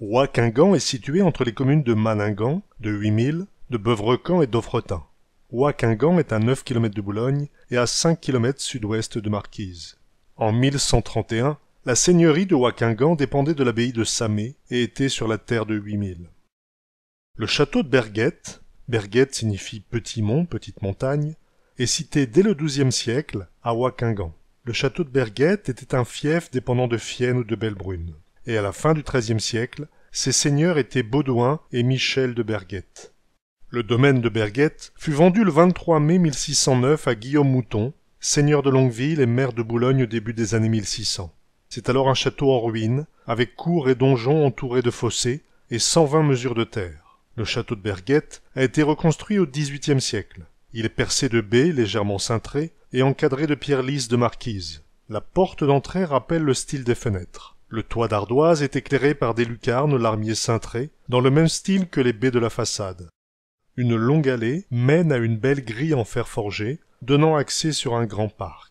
Ouakingan est situé entre les communes de Malingan, de Huimil, de Beuvrecamp et d'Offretin. Ouakingan est à 9 km de Boulogne et à 5 km sud-ouest de Marquise. En 1131, la seigneurie de Ouakingan dépendait de l'abbaye de Samé et était sur la terre de Huimil. Le château de Berguette, Berguette signifie petit mont, petite montagne, est cité dès le XIIe siècle à Ouakingan. Le château de Berguette était un fief dépendant de Fienne ou de Bellebrune et à la fin du XIIIe siècle, ses seigneurs étaient Baudouin et Michel de Berguette. Le domaine de Berguette fut vendu le 23 mai 1609 à Guillaume Mouton, seigneur de Longueville et maire de Boulogne au début des années 1600. C'est alors un château en ruine, avec cour et donjon entourés de fossés et 120 mesures de terre. Le château de Berguette a été reconstruit au XVIIIe siècle. Il est percé de baies légèrement cintrées et encadré de pierres lisses de marquise. La porte d'entrée rappelle le style des fenêtres. Le toit d'ardoise est éclairé par des lucarnes larmiers cintrés, dans le même style que les baies de la façade. Une longue allée mène à une belle grille en fer forgé, donnant accès sur un grand parc.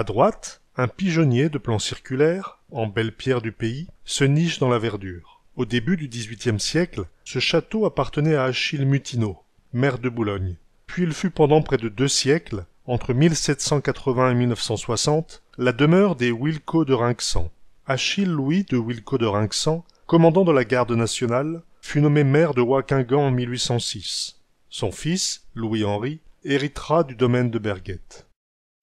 À droite, un pigeonnier de plan circulaire, en belle pierre du pays, se niche dans la verdure. Au début du XVIIIe siècle, ce château appartenait à Achille Mutineau, maire de Boulogne. Puis il fut pendant près de deux siècles, entre 1780 et 1960, la demeure des Wilco de Rinxan. Achille Louis de Wilco de Rinxan, commandant de la garde nationale, fut nommé maire de Wakingan en 1806. Son fils, Louis-Henri, héritera du domaine de Berguette.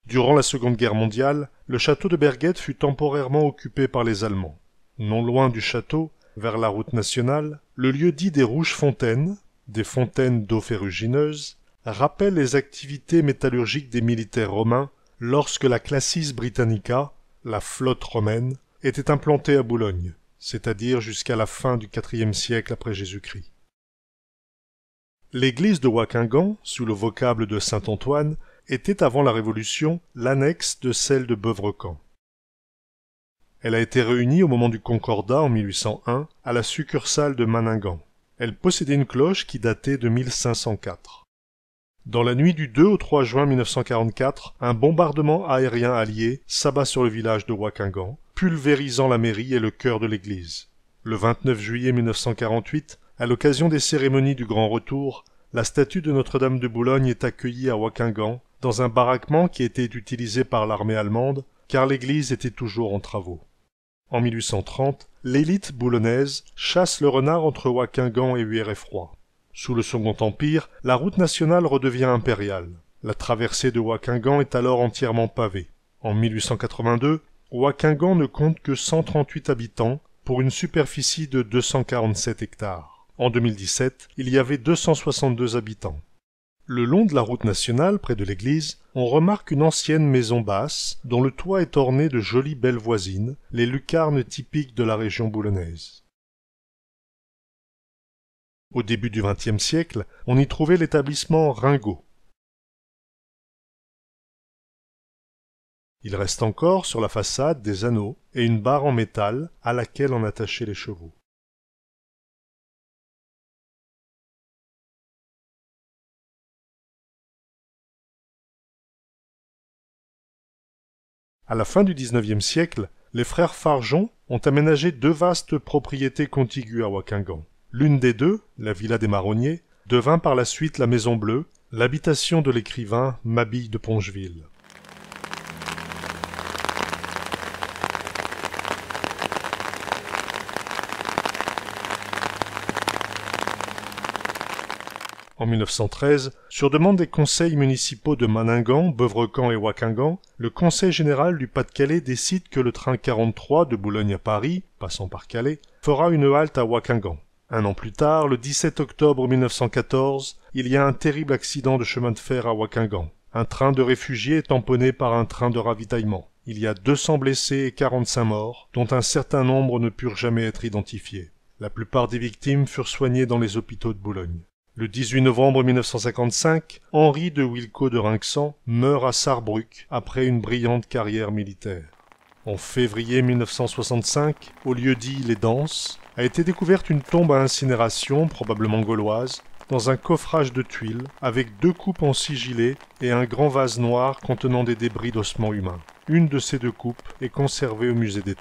Durant la Seconde Guerre mondiale, le château de Berguette fut temporairement occupé par les Allemands. Non loin du château, vers la route nationale, le lieu dit des Rouges Fontaines, des fontaines d'eau ferrugineuse, rappelle les activités métallurgiques des militaires romains lorsque la Classis Britannica, la flotte romaine, était implantée à Boulogne, c'est-à-dire jusqu'à la fin du IVe siècle après Jésus-Christ. L'église de Wakingan, sous le vocable de saint Antoine, était avant la Révolution l'annexe de celle de Beuvrecamp. Elle a été réunie au moment du Concordat en 1801 à la succursale de Maningan. Elle possédait une cloche qui datait de 1504. Dans la nuit du 2 au 3 juin 1944, un bombardement aérien allié s'abat sur le village de Wakingan, pulvérisant la mairie et le cœur de l'église. Le 29 juillet 1948, à l'occasion des cérémonies du Grand Retour, la statue de Notre-Dame de Boulogne est accueillie à Wakingan dans un baraquement qui était utilisé par l'armée allemande, car l'église était toujours en travaux. En 1830, l'élite boulonnaise chasse le renard entre Waquingan et Huéréfroy. Sous le Second Empire, la route nationale redevient impériale. La traversée de Wakingan est alors entièrement pavée. En 1882, Wakingan ne compte que 138 habitants pour une superficie de 247 hectares. En 2017, il y avait 262 habitants. Le long de la route nationale, près de l'église, on remarque une ancienne maison basse, dont le toit est orné de jolies belles voisines, les lucarnes typiques de la région boulonnaise. Au début du XXe siècle, on y trouvait l'établissement Ringot. Il reste encore sur la façade des anneaux et une barre en métal à laquelle on attachait les chevaux. À la fin du XIXe siècle, les frères Farjon ont aménagé deux vastes propriétés contiguës à Wakingan. L'une des deux, la villa des marronniers, devint par la suite la Maison Bleue, l'habitation de l'écrivain Mabille de Pongeville. En 1913, sur demande des conseils municipaux de Maningan, Beuvrecamp et Wakingan, le Conseil général du Pas-de-Calais décide que le train 43 de Boulogne à Paris, passant par Calais, fera une halte à Wakingan. Un an plus tard, le 17 octobre 1914, il y a un terrible accident de chemin de fer à Wakingan. Un train de réfugiés est tamponné par un train de ravitaillement. Il y a 200 blessés et 45 morts, dont un certain nombre ne purent jamais être identifiés. La plupart des victimes furent soignées dans les hôpitaux de Boulogne. Le 18 novembre 1955, Henri de Wilco de Rinxan meurt à Sarrebruck après une brillante carrière militaire. En février 1965, au lieu dit Les Danses, a été découverte une tombe à incinération, probablement gauloise, dans un coffrage de tuiles avec deux coupes en sigilé et un grand vase noir contenant des débris d'ossements humains. Une de ces deux coupes est conservée au musée des